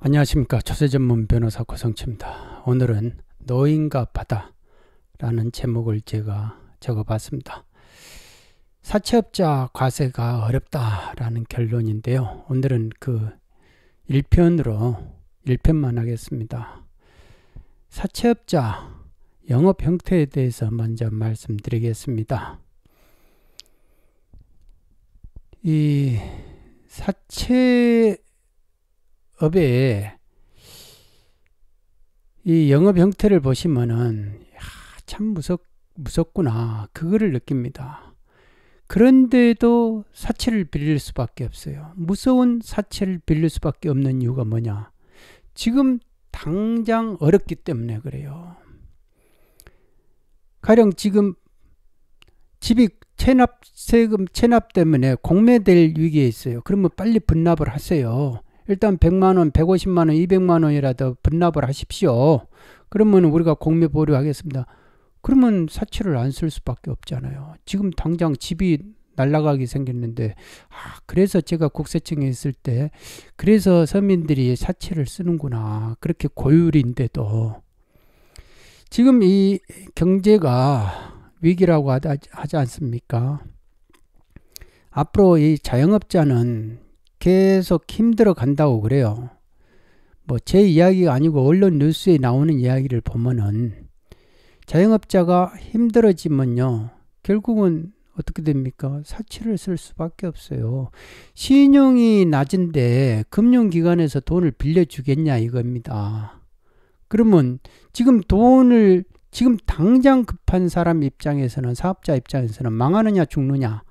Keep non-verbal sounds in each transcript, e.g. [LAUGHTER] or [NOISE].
안녕하십니까 초세전문 변호사 고성치입니다. 오늘은 노인과 바다 라는 제목을 제가 적어봤습니다. 사채업자 과세가 어렵다라는 결론인데요. 오늘은 그 1편으로 1편만 하겠습니다. 사채업자 영업 형태에 대해서 먼저 말씀드리겠습니다. 이 사채 업에 이 영업 형태를 보시면은 참 무섭 무섭구나 그거를 느낍니다. 그런데도 사채를 빌릴 수밖에 없어요. 무서운 사채를 빌릴 수밖에 없는 이유가 뭐냐? 지금 당장 어렵기 때문에 그래요. 가령 지금 집이 체납 세금 체납 때문에 공매될 위기에 있어요. 그러면 빨리 분납을 하세요. 일단 100만원, 150만원, 200만원이라도 분납을 하십시오. 그러면 우리가 공매 보류하겠습니다. 그러면 사채를 안 쓸 수밖에 없잖아요. 지금 당장 집이 날라가게 생겼는데 아 그래서 제가 국세청에 있을 때 그래서 서민들이 사채를 쓰는구나 그렇게 고율인데도 지금 이 경제가 위기라고 하지 않습니까? 앞으로 이 자영업자는 계속 힘들어 간다고 그래요. 뭐 제 이야기가 아니고 언론 뉴스에 나오는 이야기를 보면은 자영업자가 힘들어지면요. 결국은 어떻게 됩니까? 사치를 쓸 수밖에 없어요. 신용이 낮은데 금융기관에서 돈을 빌려주겠냐 이겁니다. 그러면 지금 돈을 지금 당장 급한 사람 입장에서는 사업자 입장에서는 망하느냐 죽느냐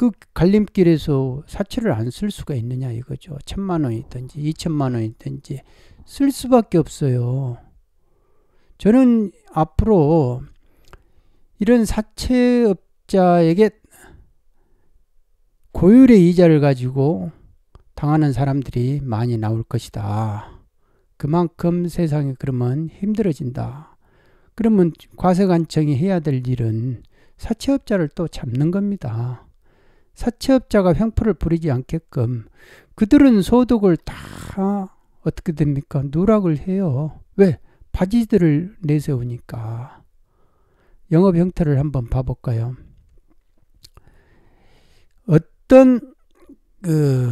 그 갈림길에서 사채를 안 쓸 수가 있느냐 이거죠. 천만 원이든지 이천만 원이든지 쓸 수밖에 없어요. 저는 앞으로 이런 사채업자에게 고율의 이자를 가지고 당하는 사람들이 많이 나올 것이다. 그만큼 세상이 그러면 힘들어진다. 그러면 과세관청이 해야 될 일은 사채업자를 또 잡는 겁니다. 사채업자가 횡포를 부리지 않게끔 그들은 소득을 다 어떻게 됩니까? 누락을 해요. 왜? 바지들을 내세우니까. 영업 형태를 한번 봐볼까요? 어떤 그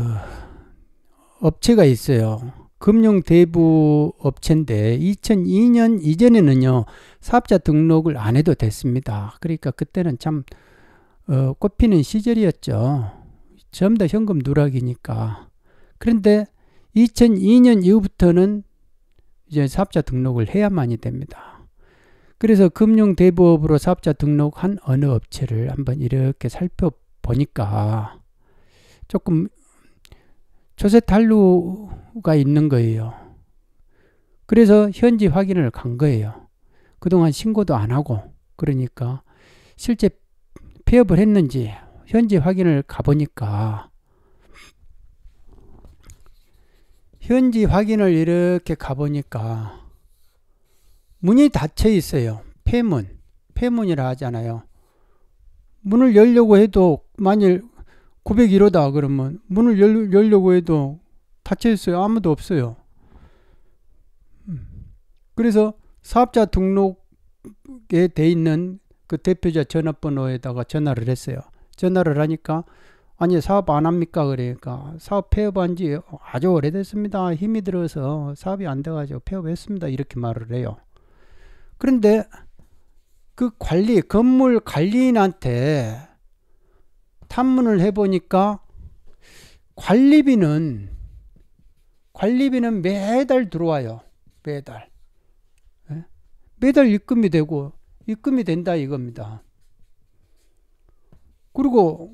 업체가 있어요. 금융 대부 업체인데 2002년 이전에는요 사업자 등록을 안 해도 됐습니다. 그러니까 그때는 참 어, 꽃피는 시절이었죠. 전부 다 현금 누락이니까. 그런데 2002년 이후부터는 이제 사업자 등록을 해야만이 됩니다. 그래서 금융대부업으로 사업자 등록한 어느 업체를 한번 이렇게 살펴보니까 조금 조세 탈루가 있는 거예요. 그래서 현지 확인을 간 거예요. 그동안 신고도 안 하고 그러니까 실제 폐업을 했는지 현재 확인을 가보니까 현지 확인을 이렇게 가보니까 문이 닫혀 있어요. 폐문. 폐문이라 하잖아요. 문을 열려고 해도 만일 901호다 그러면 문을 열, 열려고 해도 닫혀 있어요. 아무도 없어요. 음. 그래서 사업자 등록에 돼 있는 그 대표자 전화번호에다가 전화를 했어요. 전화를 하니까 아니 사업 안 합니까 그러니까 사업 폐업한 지 아주 오래됐습니다. 힘이 들어서 사업이 안 돼가지고 폐업했습니다. 이렇게 말을 해요. 그런데 그 관리 건물 관리인한테 탐문을 해보니까 관리비는 관리비는 매달 들어와요. 매달. 예? 매달 입금이 되고 입금이 된다 이겁니다. 그리고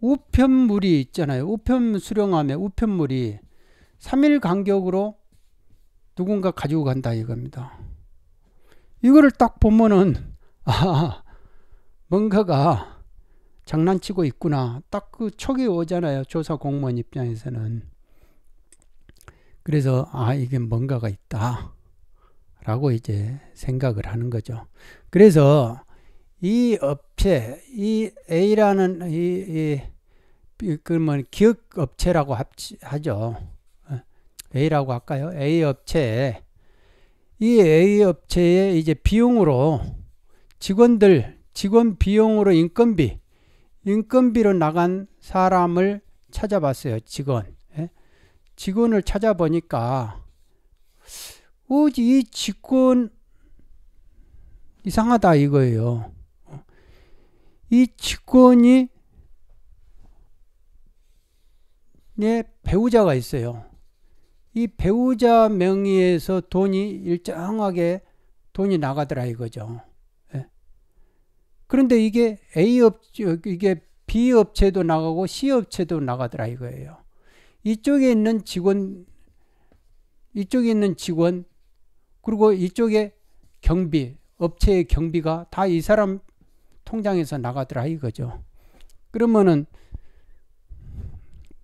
우편물이 있잖아요. 우편 수령함에 우편물이 3일 간격으로 누군가 가지고 간다 이겁니다. 이거를 딱 보면은 [LAUGHS] 아 뭔가가 장난치고 있구나. 딱그 촉이 오잖아요. 조사 공무원 입장에서는. 그래서 아 이게 뭔가가 있다. 라고 이제 생각을 하는 거죠. 그래서 이 업체, 이 A라는 이, 이 그러면 뭐 기업 업체라고 합치, 하죠. 어, A라고 할까요? A 업체에 이 A 업체에 이제 비용으로 직원들 직원 비용으로 인건비 인건비로 나간 사람을 찾아봤어요. 직원 예? 직원을 찾아보니까 어지 이 직권 이상하다 이거예요. 이 직권이 내 네, 배우자가 있어요. 이 배우자 명의에서 돈이 일정하게 돈이 나가더라 이거죠. 예. 그런데 이게 A 업 이게 B 업체도 나가고 C 업체도 나가더라 이거예요. 이쪽에 있는 직원, 이쪽에 있는 직원 그리고 이쪽에 경비, 업체의 경비가 다 이 사람 통장에서 나가더라 이거죠. 그러면은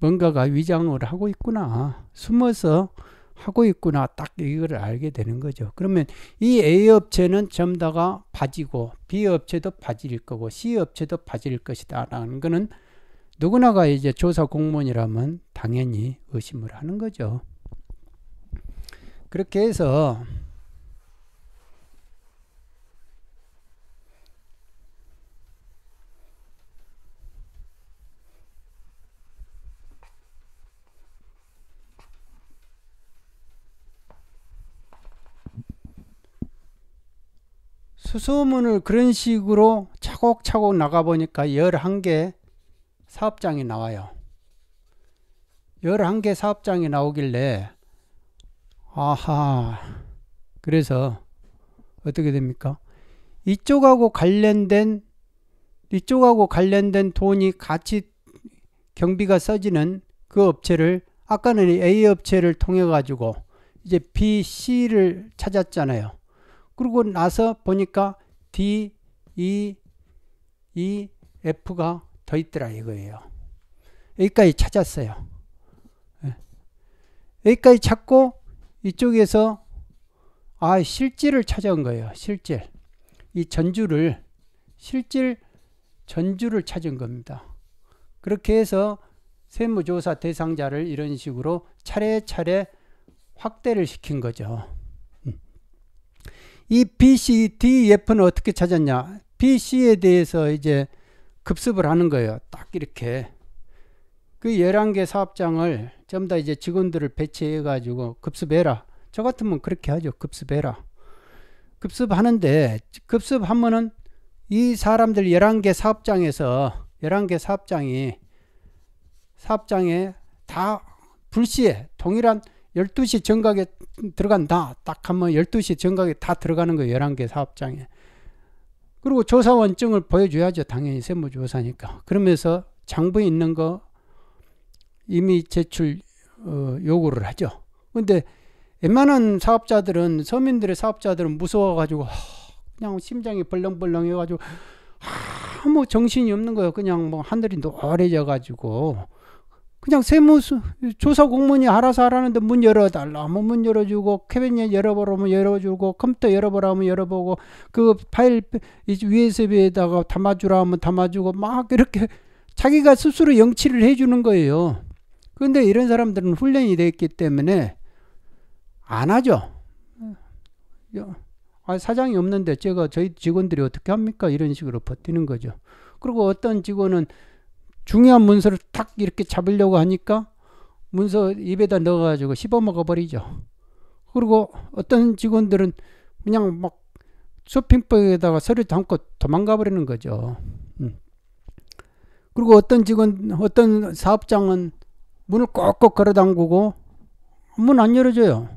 뭔가가 위장을 하고 있구나. 숨어서 하고 있구나. 딱 이걸 알게 되는 거죠. 그러면 이 A 업체는 점다가 바지고 B 업체도 바질 거고 C 업체도 바질 것이다. 라는 거는 누구나가 이제 조사 공무원이라면 당연히 의심을 하는 거죠. 그렇게 해서 수소문을 그런 식으로 차곡차곡 나가보니까 11개 사업장이 나와요. 11개 사업장이 나오길래 아하 그래서 어떻게 됩니까? 이쪽하고 관련된 이쪽하고 관련된 돈이 같이 경비가 써지는 그 업체를 아까는 A 업체를 통해 가지고 이제 B, C를 찾았잖아요. 그리고 나서 보니까 D, E, E, F가 더 있더라 이거예요. 여기까지 찾았어요. 예. 여기까지 찾고 이쪽에서 아 실질을 찾아온 거예요. 실질. 이 전주를 실질 전주를 찾은 겁니다. 그렇게 해서 세무조사 대상자를 이런 식으로 차례차례 확대를 시킨 거죠. 이 B, C, D, F는 어떻게 찾았냐? B, C에 대해서 이제 급습을 하는 거예요. 딱 이렇게. 그 11개 사업장을 전부 다 이제 직원들을 배치해 가지고 급습해라. 저 같으면 그렇게 하죠. 급습해라. 급습하는데 급습하면은 이 사람들 11개 사업장에서 11개 사업장이 사업장에 다 불시에 동일한 12시 정각에 들어간다. 딱 하면 12시 정각에 다 들어가는 거예요. 11개 사업장에. 그리고 조사원증을 보여줘야죠. 당연히 세무조사니까. 그러면서 장부에 있는 거 이미 제출 어, 요구를 하죠. 근데 웬만한 사업자들은 서민들의 사업자들은 무서워가지고 그냥 심장이 벌렁벌렁 해가지고 아무 정신이 없는 거예요. 그냥 뭐 하늘이 노래져가지고 그냥 세무수 조사 공무원이 알아서 하라는데 문 열어달라 하면 뭐 문 열어주고 캐비닛 열어보라면 뭐 열어주고 컴퓨터 열어보라면 뭐 열어보고 그 파일 USB에다가 담아주라 하면 담아주고 막 이렇게 자기가 스스로 영치를 해주는 거예요. 그런데 이런 사람들은 훈련이 됐기 때문에 안 하죠. 아, 사장이 없는데 제가 저희 직원들이 어떻게 합니까? 이런 식으로 버티는 거죠. 그리고 어떤 직원은 중요한 문서를 탁 이렇게 잡으려고 하니까 문서 입에다 넣어가지고 씹어먹어 버리죠. 그리고 어떤 직원들은 그냥 막 쇼핑백에다가 서류 담고 도망가 버리는 거죠. 음. 그리고 어떤 직원, 어떤 사업장은 문을 꼭꼭 걸어 잠그고 문 안 열어줘요.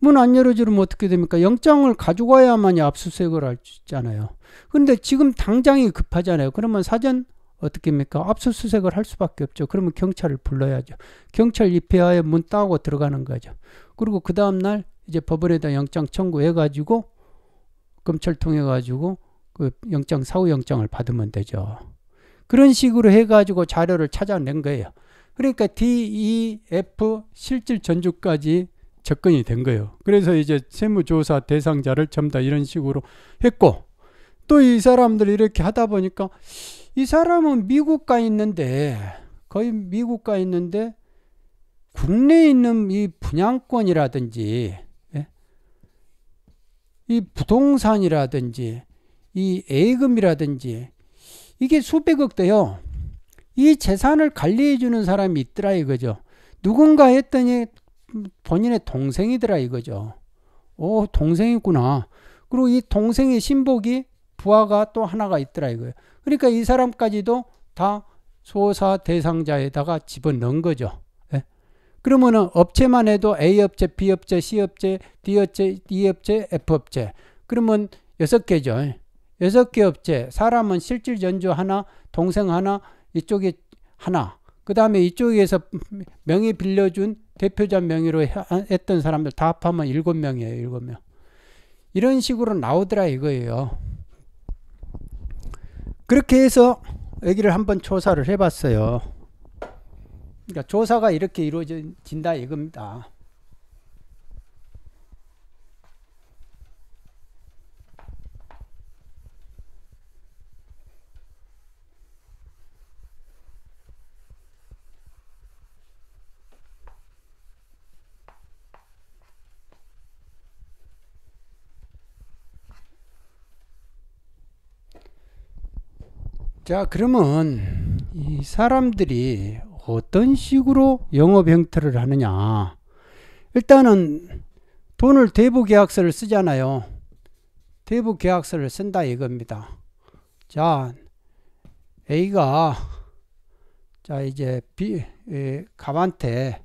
문 안 열어주면 어떻게 됩니까? 영장을 가지고 와야만이 압수수색을 할 수 있잖아요. 그런데 지금 당장이 급하잖아요. 그러면 사전 어떻게 입니까 압수수색을 할 수밖에 없죠. 그러면 경찰을 불러야죠. 경찰 입회하에 문 따고 들어가는 거죠. 그리고 그 다음날 이제 법원에다 영장 청구해가지고 검찰 통해가지고 그 영장, 사후 영장을 받으면 되죠. 그런 식으로 해가지고 자료를 찾아낸 거예요. 그러니까 D, E, F 실질 전주까지 접근이 된 거예요. 그래서 이제 세무조사 대상자를 전부 다 이런 식으로 했고 또 이 사람들이 이렇게 하다 보니까 이 사람은 미국 가 있는데 거의 미국 가 있는데 국내에 있는 이 분양권이라든지 예? 이 부동산이라든지 이 예금이라든지 이게 수백억 돼요. 이 재산을 관리해 주는 사람이 있더라 이거죠. 누군가 했더니 본인의 동생이더라 이거죠. 오 동생이구나. 그리고 이 동생의 신복이 부하가 또 하나가 있더라 이거예요. 그러니까 이 사람까지도 다 소사 대상자에다가 집어넣은 거죠. 예? 그러면은 업체만 해도 A 업체, B 업체, C 업체, D 업체, E 업체, F 업체. 그러면 여섯 개죠. 예? 여섯 개 업체. 사람은 실질 연주 하나, 동생 하나, 이쪽에 하나. 그 다음에 이쪽에서 명의 빌려준 대표자 명의로 했던 사람들 다 합하면 일곱 명이에요. 일곱 명. 이런 식으로 나오더라 이거예요. 그렇게 해서 얘기를 한번 조사를 해봤어요. 그러니까 조사가 이렇게 이루어진다 이겁니다. 자, 그러면 이 사람들이 어떤 식으로 영업 형태를 하느냐. 일단은 돈을 대부 계약서를 쓰잖아요. 대부 계약서를 쓴다 이겁니다. 자, A가 자 이제 B 에, 감한테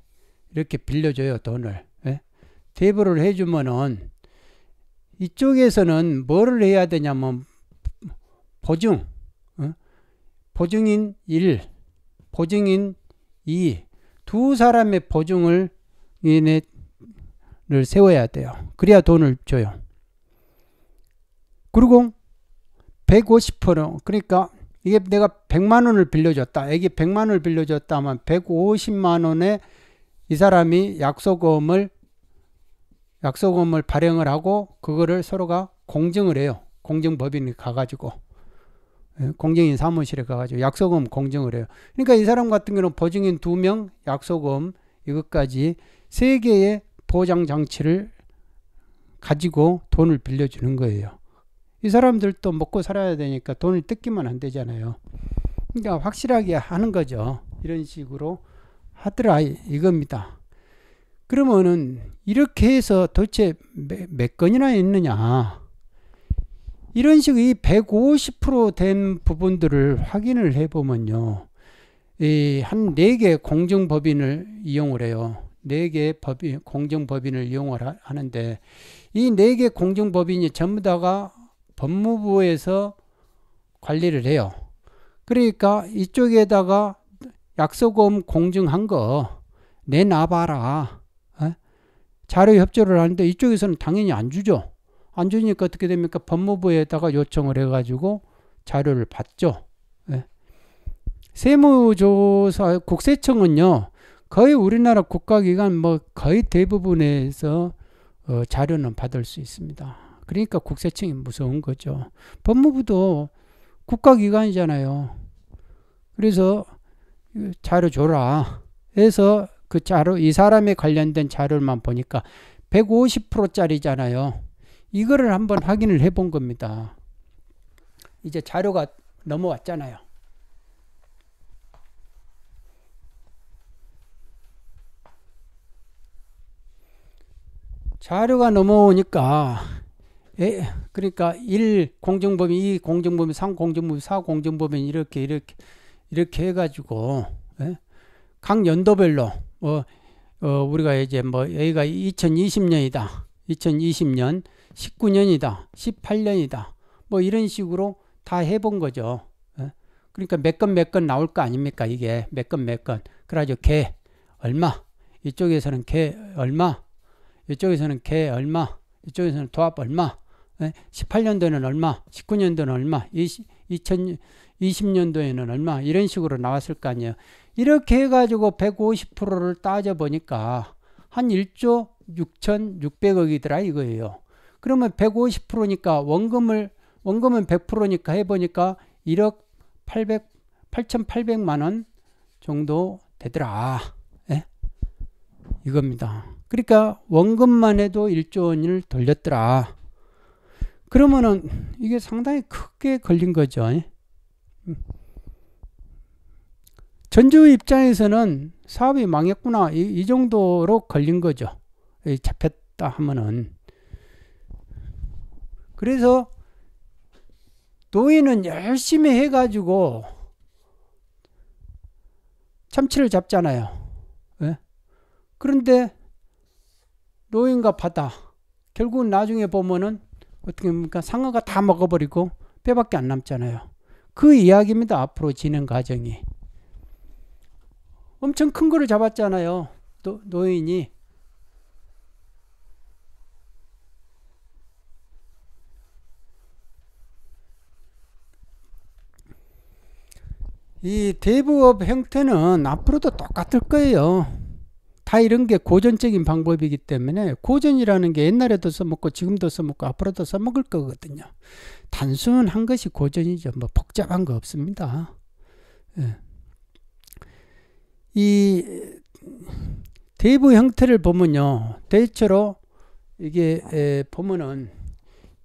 이렇게 빌려줘요 돈을. 예? 대부를 해주면은 이쪽에서는 뭐를 해야 되냐면 보증, 보증인 1, 보증인 2, 두 사람의 보증을 위인을 세워야 돼요. 그래야 돈을 줘요. 그리고 150% 그러니까 이게 내가 100만 원을 빌려줬다. 애기 100만 원을 빌려줬다 하면 150만 원에 이 사람이 약속금을 약속금을 발행을 하고 그거를 서로가 공증을 해요. 공증법인이 가가지고 예, 공증인 사무실에 가가지고 약소금 공증을 해요. 그러니까 이 사람 같은 경우는 보증인 두 명, 약소금 이것까지 세 개의 보장 장치를 가지고 돈을 빌려주는 거예요. 이 사람들도 먹고 살아야 되니까 돈을 뜯기만 안 되잖아요. 그러니까 확실하게 하는 거죠. 이런 식으로 하더라 이겁니다. 그러면은 이렇게 해서 도대체 몇 건이나 있느냐? 이런 식의 150%된 부분들을 확인을 해보면요. 이한 4개 공정법인을 이용을 해요. 4개 법인, 공정법인을 이용을 하는데 이 4개 공정법인이 전부 다가 법무부에서 관리를 해요. 그러니까 이쪽에다가 약소금 공증한 거 내놔봐라. 어? 자료 협조를 하는데 이쪽에서는 당연히 안 주죠. 안 주니까 어떻게 됩니까? 법무부에다가 요청을 해가지고 자료를 받죠. 예. 세무조사 국세청은요 거의 우리나라 국가기관 뭐 거의 대부분에서 어, 자료는 받을 수 있습니다. 그러니까 국세청이 무서운 거죠. 법무부도 국가기관이잖아요. 그래서 자료 줘라 해서 그 자료 이 사람에 관련된 자료만 보니까 150%짜리잖아요. 이거를 한번 확인을 해본 겁니다. 이제 자료가 넘어왔잖아요. 자료가 넘어오니까 에, 그러니까 1 공정범위, 2 공정범위, 3 공정범위, 4 공정범위 이렇게 이렇게 이렇게 해가지고 각 연도별로 어, 어, 우리가 이제 뭐 여기가 2020년이다. 2020년 19년이다, 18년이다, 뭐 이런 식으로 다 해본 거죠. 예? 그러니까 몇 건 몇 건 나올 거 아닙니까? 이게 몇 건 몇 건. 그래가지고 개 얼마, 이쪽에서는 개 얼마, 이쪽에서는 개 얼마, 이쪽에서는 도합 얼마, 18년도에는 예? 얼마, 19년도는 얼마, 20, 2020년도에는 얼마 이런 식으로 나왔을 거 아니에요. 이렇게 해가지고 150%를 따져보니까 한 1조 6,600억이더라 이거예요. 그러면 150%니까 원금을 원금은 100%니까 해보니까 1억 800 8,800만 원 정도 되더라. 예? 이겁니다. 그러니까 원금만 해도 1조 원을 돌렸더라. 그러면은 이게 상당히 크게 걸린 거죠. 예? 전주 입장에서는 사업이 망했구나 이, 이 정도로 걸린 거죠. 잡혔다 하면은 그래서 노인은 열심히 해가지고 참치를 잡잖아요. 예? 그런데 노인과 바다 결국은 나중에 보면은 어떻게 보니까 상어가 다 먹어버리고 뼈밖에 안 남잖아요. 그 이야기입니다. 앞으로 지행 과정이 엄청 큰 거를 잡았잖아요. 노, 노인이 이 대부업 형태는 앞으로도 똑같을 거예요. 다 이런 게 고전적인 방법이기 때문에 고전이라는 게 옛날에도 써먹고 지금도 써먹고 앞으로도 써먹을 거거든요. 단순한 것이 고전이죠. 뭐 복잡한 거 없습니다. 예. 이 대부 형태를 보면요. 대체로 이게 보면은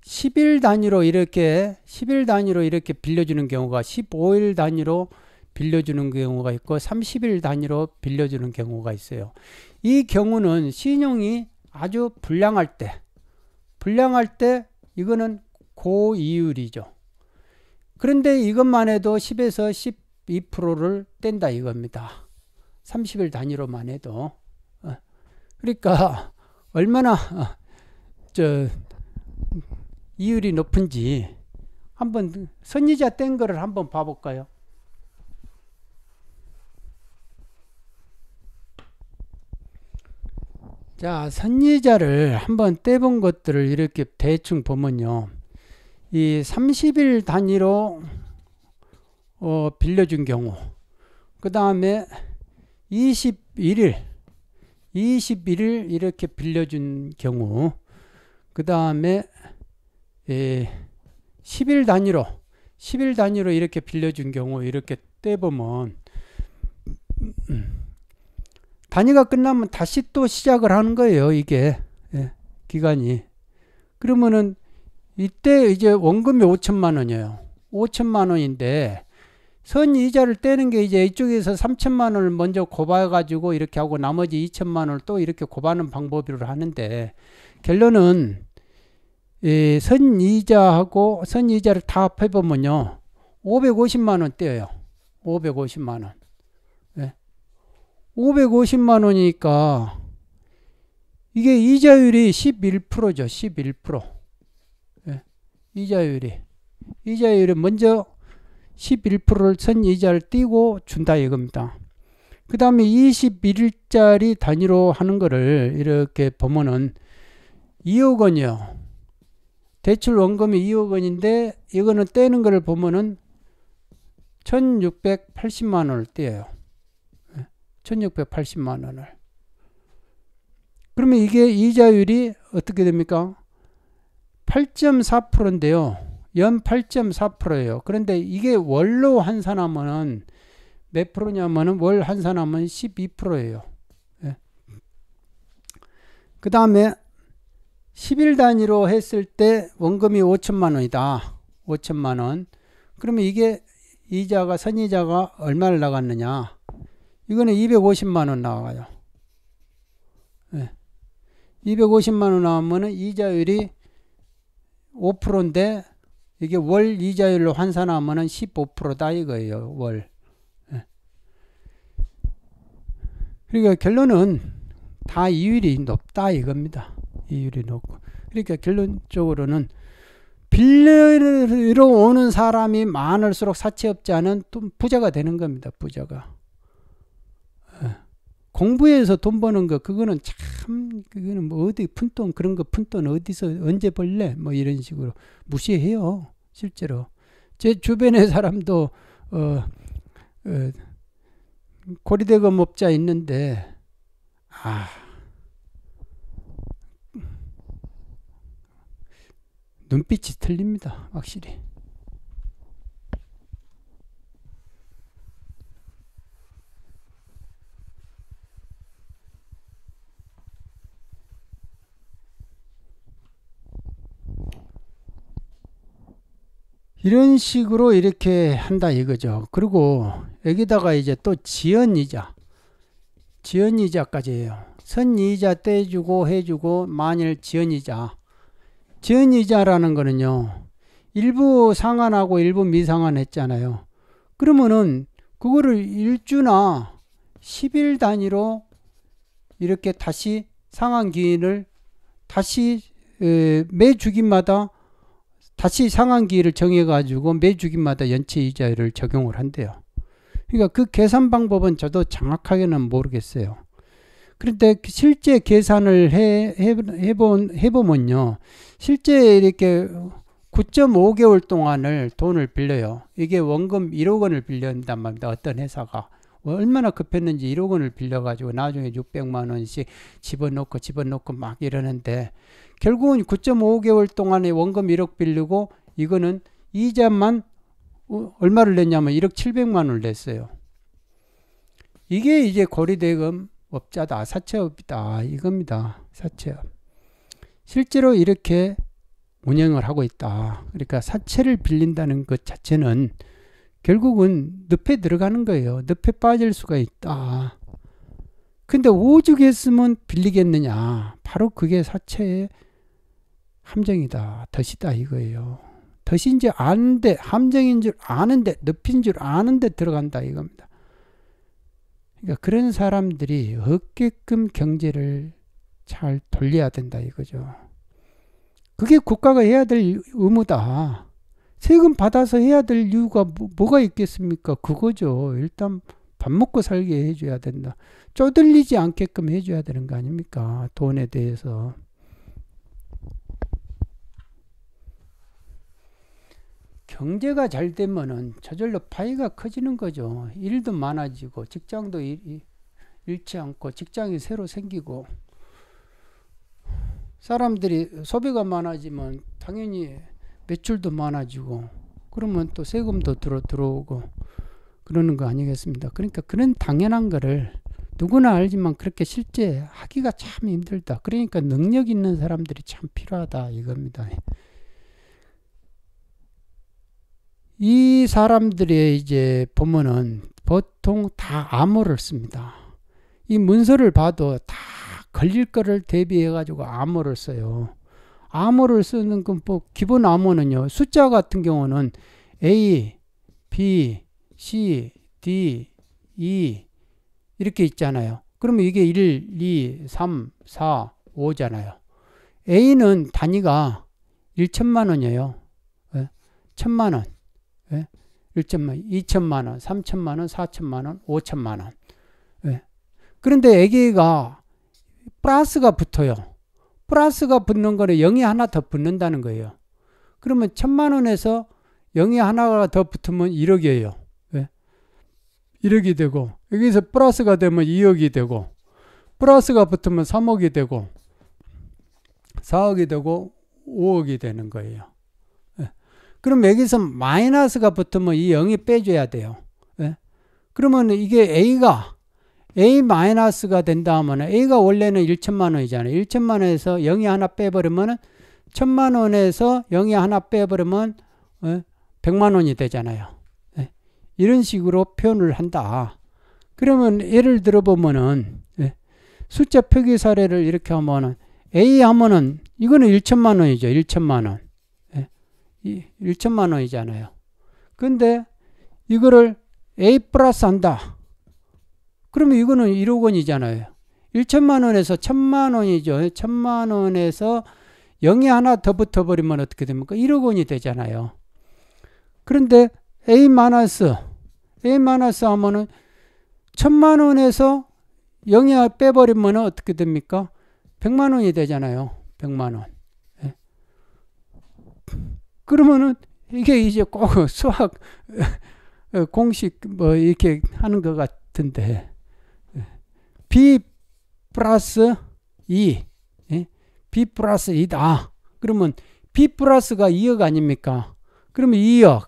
10일 단위로 이렇게 10일 단위로 이렇게 빌려주는 경우가 15일 단위로 빌려주는 경우가 있고 30일 단위로 빌려주는 경우가 있어요. 이 경우는 신용이 아주 불량할 때, 불량할 때 이거는 고이율이죠. 그런데 이것만 해도 10에서 12%를 뗀다 이겁니다. 30일 단위로만 해도. 어. 그러니까 얼마나 어, 저 이율이 높은지 한번 선의자 뗀 거를 한번 봐볼까요? 자, 선예자를 한번 떼본 것들을 이렇게 대충 보면요. 이 30일 단위로 어, 빌려준 경우, 그 다음에 21일, 21일 이렇게 빌려준 경우, 그 다음에 10일 예, 단위로, 10일 단위로 이렇게 빌려준 경우 이렇게 떼보면, 음, 음. 단위가 끝나면 다시 또 시작을 하는 거예요. 이게 예, 기간이. 그러면은 이때 이제 원금이 5천만 원이에요. 5천만 원인데 선 이자를 떼는 게 이제 이쪽에서 3천만 원을 먼저 고발 가지고 이렇게 하고 나머지 2천만 원을 또 이렇게 고발하는 방법으로 하는데 결론은 예, 선 이자하고 선 이자를 다 합해 보면요. 550만 원 떼요. 어 550만 원. 550만 원이니까 이게 이자율이 11%죠. 11%. 예. 이자율이. 이자율이 먼저 11%를 선 이자를 띄고 준다 이겁니다. 그 다음에 21일짜리 단위로 하는 거를 이렇게 보면은 2억 원이요. 대출 원금이 2억 원인데 이거는 떼는 거를 보면은 1680만 원을 떼요. 1680만 원을. 그러면 이게 이자율이 어떻게 됩니까? 8.4%인데요. 연 8.4%예요. 그런데 이게 월로 환산하면은 몇 프로냐면은 월 환산하면 12%예요. 예. 그 다음에 10일 단위로 했을 때 원금이 5천만 원이다. 5천만 원. 그러면 이게 이자가 선이자가 얼마를 나갔느냐? 이거는 250만 원 나와요. 네. 예. 250만 원 나오면은 이자율이 5%인데 이게 월 이자율로 환산하면은 15%다 이거예요. 월. 네. 그러니까 결론은 다 이율이 높다 이겁니다. 이율이 높고. 그러니까 결론적으로는 빌리러 오는 사람이 많을수록 사채업자는 또 부자가 되는 겁니다. 부자가. 공부해서 돈 버는 거 그거는 참 그거는 뭐 어디 푼돈 그런 거 푼돈 어디서 언제 벌래 뭐 이런 식으로 무시해요 실제로 제 주변의 사람도 어, 어 고리대금 업자 있는데 아 눈빛이 틀립니다 확실히 이런 식으로 이렇게 한다 이거죠. 그리고 여기다가 이제 또 지연이자, 지연이자까지 해요. 선이자 떼주고 해주고 만일 지연이자. 지연이자라는 거는요. 일부 상한하고 일부 미상한 했잖아요. 그러면은 그거를 일주나 10일 단위로 이렇게 다시 상한 기인을 다시 매 주기마다 다시 상환기를 정해가지고 매 주기마다 연체이자율을 적용을 한대요. 그러니까 그 계산 방법은 저도 정확하게는 모르겠어요. 그런데 실제 계산을 해, 해, 해 본, 해보면요. 실제 이렇게 9.5개월 동안을 돈을 빌려요. 이게 원금 1억 원을 빌렸단 말입니다. 어떤 회사가. 얼마나 급했는지 1억 원을 빌려가지고 나중에 600만 원씩 집어넣고 집어넣고 막 이러는데 결국은 9.5개월 동안에 원금 1억 빌리고 이거는 이자만 어, 얼마를 냈냐면 1억 700만 원을 냈어요. 이게 이제 고리대금 업자다. 사채업이다. 이겁니다. 사채업. 실제로 이렇게 운영을 하고 있다. 그러니까 사채를 빌린다는 것 자체는 결국은 늪에 들어가는 거예요. 늪에 빠질 수가 있다. 근데 오죽했으면 빌리겠느냐. 바로 그게 사채의 함정이다. 덫이다 이거예요. 덫인 줄 아는데 함정인 줄 아는데 늪인 줄 아는데 들어간다 이겁니다. 그러니까 그런 사람들이 없게끔 경제를 잘 돌려야 된다 이거죠. 그게 국가가 해야 될 의무다. 세금 받아서 해야 될 이유가 뭐, 가 있겠습니까? 그거죠. 일단 밥 먹고 살게 해줘야 된다. 쪼들리지 않게끔 해줘야 되는 거 아닙니까? 돈에 대해서. 경제가 잘 되면은 저절로 파이가 커지는 거죠. 일도 많아지고 직장도 일, 잃지 않고 직장이 새로 생기고 사람들이 소비가 많아지면 당연히 매출도 많아지고 그러면 또 세금도 들어 들어오고 그러는 거 아니겠습니까? 그러니까 그런 당연한 거를 누구나 알지만 그렇게 실제 하기가 참 힘들다. 그러니까 능력 있는 사람들이 참 필요하다 이겁니다. 이 사람들의 이제 보면은 보통 다 암호를 씁니다. 이 문서를 봐도 다 걸릴 거를 대비해 가지고 암호를 써요. 암호를 쓰는 건 뭐 기본 암호는요. 숫자 같은 경우는 A, B, C, D, E 이렇게 있잖아요. 그러면 이게 1, 2, 3, 4, 5잖아요. A는 단위가 1천만 원이에요. 예? 천만 원. 1천만, 2천만 원, 3천만 원, 4천만 원, 5천만 원. 예. 그런데 애기가 플러스가 붙어요. 플러스가 붙는 거는 0이 하나 더 붙는다는 거예요. 그러면 천만 원에서 0이 하나가 더 붙으면 1억이에요. 예. 1억이 되고 여기서 플러스가 되면 2억이 되고 플러스가 붙으면 3억이 되고 4억이 되고 5억이 되는 거예요. 그럼 여기서 마이너스가 붙으면 이 0이 빼줘야 돼요. 예? 그러면 이게 A가 A 마이너스가 된다 면 A가 원래는 1천만 원이잖아요. 1천만 원에서 0이 하나 빼버리면 천만 원에서 0이 하나 빼버리면 예? 100만 원이 되잖아요. 예? 이런 식으로 표현을 한다. 그러면 예를 들어보면은 예? 숫자 표기 사례를 이렇게 하면 A 하면은 이거는 1천만 원이죠. 1천만 원. 1천만 원이잖아요. 근데 이거를 A 플러스 한다. 그러면 이거는 1억 원이잖아요. 1천만 원에서 천만 원이죠. 천만 원에서 0이 하나 더 붙어버리면 어떻게 됩니까? 1억 원이 되잖아요. 그런데 A 마이너스 A 마이너스 하면은 천만 원에서 0이 빼버리면 어떻게 됩니까? 100만 원이 되잖아요. 100만 원. 그러면은 이게 이제 꼭 [LAUGHS] 수학 어, 공식 뭐 이렇게 하는 것 같은데 어, b 플러스 2 e, 예? b 플러스 2다 그러면 b 플러스가 2억 아닙니까 그러면 2억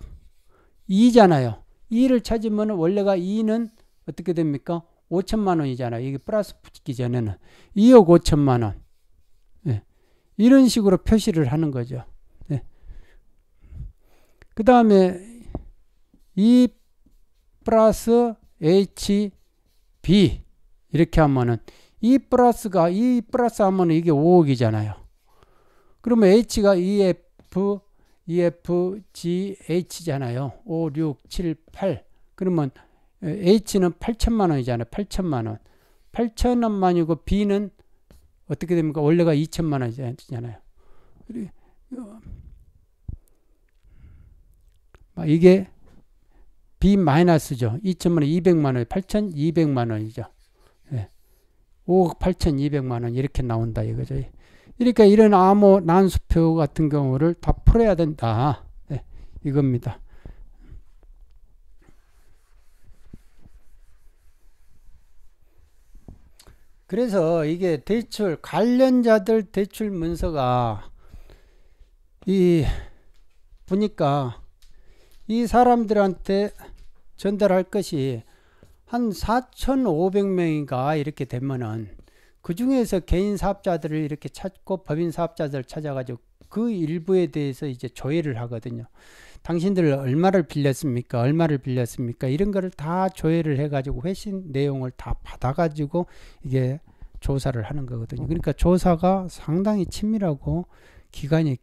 2잖아요 2를 찾으면 원래가 2는 어떻게 됩니까 5천만 원이잖아요 이게 플러스 붙기 전에는 2억 5천만 원 예. 이런 식으로 표시를 하는 거죠 그 다음에 E 플러스 HB 이렇게 하면은 E 플러스가 E 플러스 하면 이게 5억이잖아요. 그러면 H가 EF, EF, G, H잖아요. 5, 6, 7, 8. 그러면 H는 8천만 원이잖아요. 8천만 원. 8천 원만이고 B는 어떻게 됩니까? 원래가 2천만 원이잖아요. 이게 B 마이너스죠. 2천만원 200만원 8,200만원이죠. 예. 천 네. 5억 8,200만원 천 이렇게 나온다 이거죠. 그러니까 이런 암호 난수표 같은 경우를 다 풀어야 된다. 네. 이겁니다. 그래서 이게 대출 관련자들 대출 문서가 이 보니까 이 사람들한테 전달할 것이 한 4,500명인가 이렇게 되면은 그 중에서 개인 사업자들을 이렇게 찾고 법인 사업자들을 찾아가지고 그 일부에 대해서 이제 조회를 하거든요. 당신들 얼마를 빌렸습니까? 얼마를 빌렸습니까? 이런 거를 다 조회를 해가지고 회신 내용을 다 받아가지고 이게 조사를 하는 거거든요. 그러니까 조사가 상당히 치밀하고 기간이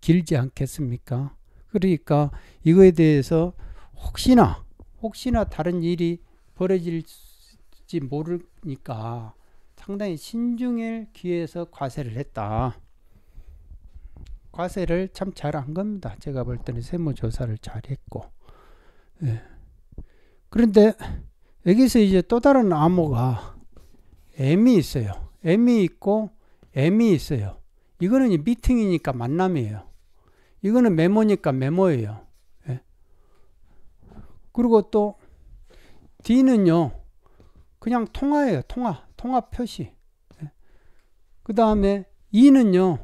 길지 않겠습니까? 그러니까 이거에 대해서 혹시나 혹시나 다른 일이 벌어질지 모르니까 상당히 신중일 기해서 과세를 했다. 과세를 참 잘한 겁니다. 제가 볼 때는 세무조사를 잘했고. 예. 그런데 여기서 이제 또 다른 암호가 M이 있어요. M이 있고 M이 있어요. 이거는 미팅이니까 만남이에요. 이거는 메모니까 메모예요. 예. 그리고 또 D는요. 그냥 통화예요. 통화. 통화 표시. 예. 그 다음에 E는요.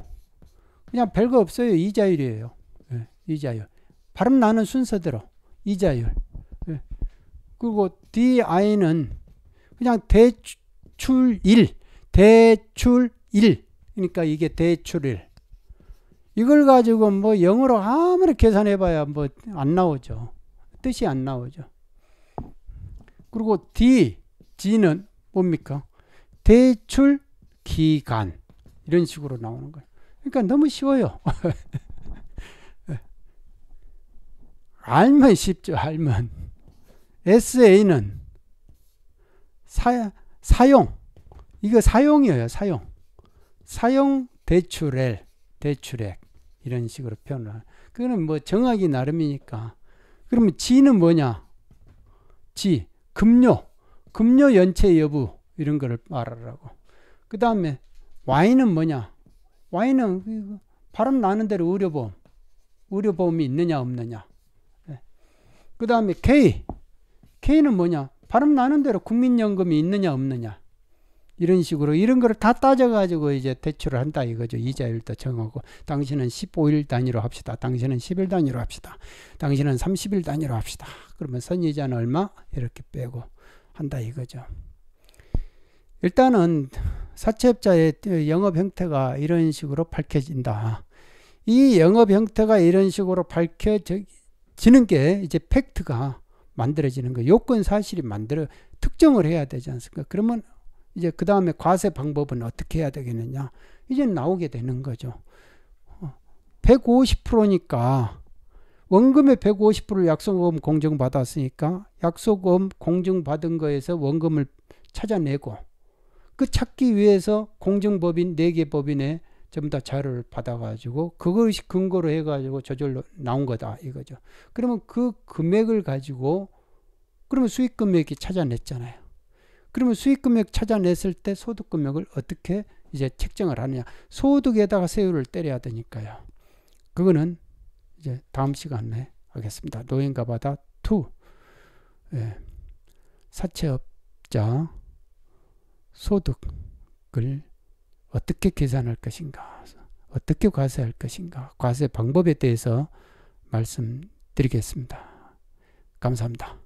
그냥 별거 없어요. 이자율이에요. 예. 이자율. 발음 나는 순서대로. 이자율. 예. 그리고 DI는 그냥 대출 1. 대출 1. 그러니까 이게 대출 1. 이걸 가지고 뭐 영어로 아무리 계산해봐야 뭐 안 나오죠. 뜻이 안 나오죠. 그리고 D, G는 뭡니까? 대출 기간. 이런 식으로 나오는 거예요. 그러니까 너무 쉬워요. [LAUGHS] 알면 쉽죠, 알면. SA는 사, 사용. 이거 사용이에요, 사용. 사용 대출액, 대출액. 이런 식으로 표현을 하는. 그거는 뭐 정하기 나름이니까. 그러면 지는 뭐냐? 지, 금요, 금요 연체 여부 이런 거를 말하라고. 그 다음에 Y는 뭐냐? Y는 발음 나는 대로 의료보험, 의료보험이 있느냐 없느냐. 네. 예. 그 다음에 K, K는 뭐냐? 발음 나는 대로 국민연금이 있느냐 없느냐. 이런 식으로 이런 거를 다 따져가지고 이제 대출을 한다 이거죠. 이자율도 정하고 당신은 15일 단위로 합시다. 당신은 10일 단위로 합시다. 당신은 30일 단위로 합시다. 그러면 선이자는 얼마 이렇게 빼고 한다 이거죠. 일단은 사채업자의 영업 형태가 이런 식으로 밝혀진다. 이 영업 형태가 이런 식으로 밝혀지는 게 이제 팩트가 만들어지는 거 요건 사실이 만들어 특정을 해야 되지 않습니까? 그러면 이제 그 다음에 과세 방법은 어떻게 해야 되겠느냐? 이제 나오게 되는 거죠. 150%니까 어, 원금의 150%를 약속금 공증받았으니까 약속금 공증받은 거에서 원금을 찾아내고 그 찾기 위해서 공정법인 4개 법인에 전부 다 자료를 받아가지고 그것이 근거로 해가지고 저절로 나온 거다 이거죠. 그러면 그 금액을 가지고 그러면 수익 금액이 찾아냈잖아요. 그러면 수익금액 찾아냈을 때 소득금액을 어떻게 이제 책정을 하느냐. 소득에다가 세율을 때려야 되니까요. 그거는 이제 다음 시간에 하겠습니다. 노인과 바다 2. 예. 사채업자 소득을 어떻게 계산할 것인가, 어떻게 과세할 것인가, 과세 방법에 대해서 말씀드리겠습니다. 감사합니다.